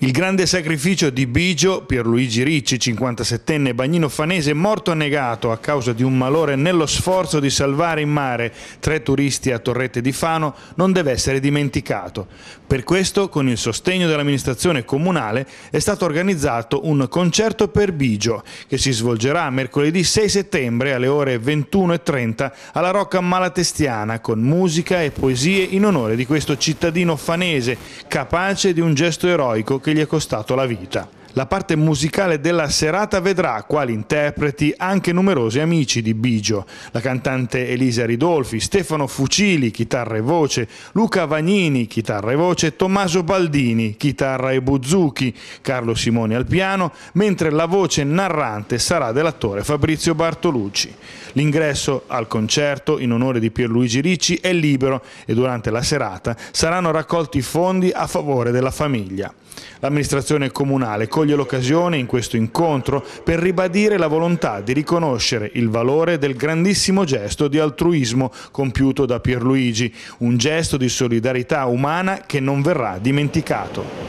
Il grande sacrificio di Bigio, Pierluigi Ricci, 57enne bagnino fanese, morto annegato a causa di un malore nello sforzo di salvare in mare tre turisti a Torrette di Fano, non deve essere dimenticato. Per questo, con il sostegno dell'amministrazione comunale, è stato organizzato un concerto per Bigio, che si svolgerà mercoledì 6 settembre alle ore 21.30 alla Rocca Malatestiana, con musica e poesie in onore di questo cittadino fanese, capace di un gesto eroico che gli è costato la vita. La parte musicale della serata vedrà quali interpreti anche numerosi amici di Bigio, la cantante Elisa Ridolfi, Stefano Fucili, chitarra e voce, Luca Vagnini, chitarra e voce, Tommaso Baldini, chitarra e buzzucchi, Carlo Simoni al piano, mentre la voce narrante sarà dell'attore Fabrizio Bartolucci. L'ingresso al concerto in onore di Pierluigi Ricci è libero e durante la serata saranno raccolti fondi a favore della famiglia. L'amministrazione comunale con coglie l'occasione in questo incontro per ribadire la volontà di riconoscere il valore del grandissimo gesto di altruismo compiuto da Pierluigi, un gesto di solidarietà umana che non verrà dimenticato.